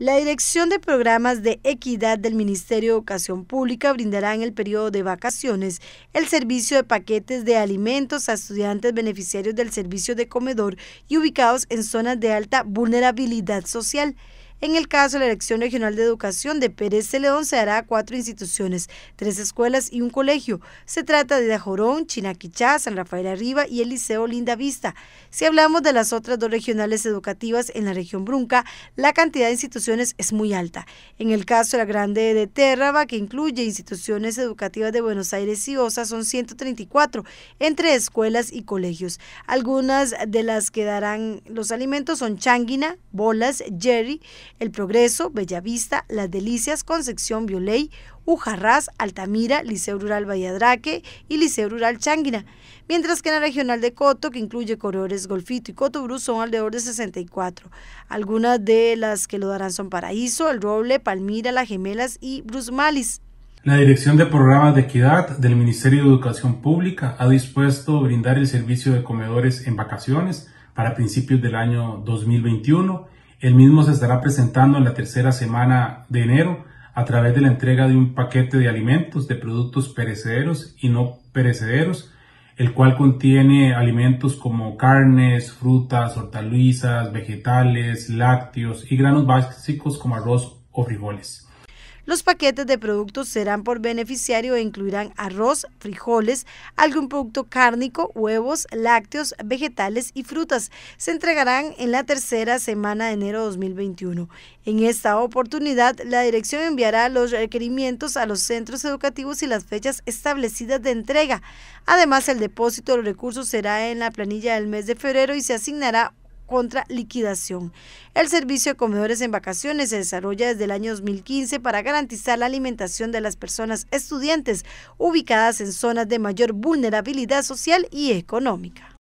La Dirección de Programas de Equidad del Ministerio de Educación Pública brindará en el periodo de vacaciones el servicio de paquetes de alimentos a estudiantes beneficiarios del servicio de comedor y ubicados en zonas de alta vulnerabilidad social. En el caso de la elección regional de educación de Pérez de León se hará cuatro instituciones, tres escuelas y un colegio. Se trata de Dajorón, Chinaquichá, San Rafael Arriba y el Liceo Linda Vista. Si hablamos de las otras dos regionales educativas en la región Brunca, la cantidad de instituciones es muy alta. En el caso de la Grande de Terraba, que incluye instituciones educativas de Buenos Aires y OSA, son 134 entre escuelas y colegios. Algunas de las que darán los alimentos son Changuina, Bolas, Jerry, el Progreso, Bellavista, Las Delicias, Concepción, Violey, Ujarrás, Altamira, Liceo Rural Valladraque y Liceo Rural Changuina, mientras que en la regional de Coto, que incluye Corredores Golfito y Brus son alrededor de 64. Algunas de las que lo darán son Paraíso, El Roble, Palmira, Las Gemelas y Brusmalis. La Dirección de Programas de Equidad del Ministerio de Educación Pública ha dispuesto brindar el servicio de comedores en vacaciones para principios del año 2021 el mismo se estará presentando en la tercera semana de enero a través de la entrega de un paquete de alimentos de productos perecederos y no perecederos, el cual contiene alimentos como carnes, frutas, hortalizas, vegetales, lácteos y granos básicos como arroz o frijoles. Los paquetes de productos serán por beneficiario e incluirán arroz, frijoles, algún producto cárnico, huevos, lácteos, vegetales y frutas. Se entregarán en la tercera semana de enero de 2021. En esta oportunidad, la dirección enviará los requerimientos a los centros educativos y las fechas establecidas de entrega. Además, el depósito de los recursos será en la planilla del mes de febrero y se asignará contra liquidación. El servicio de comedores en vacaciones se desarrolla desde el año 2015 para garantizar la alimentación de las personas estudiantes ubicadas en zonas de mayor vulnerabilidad social y económica.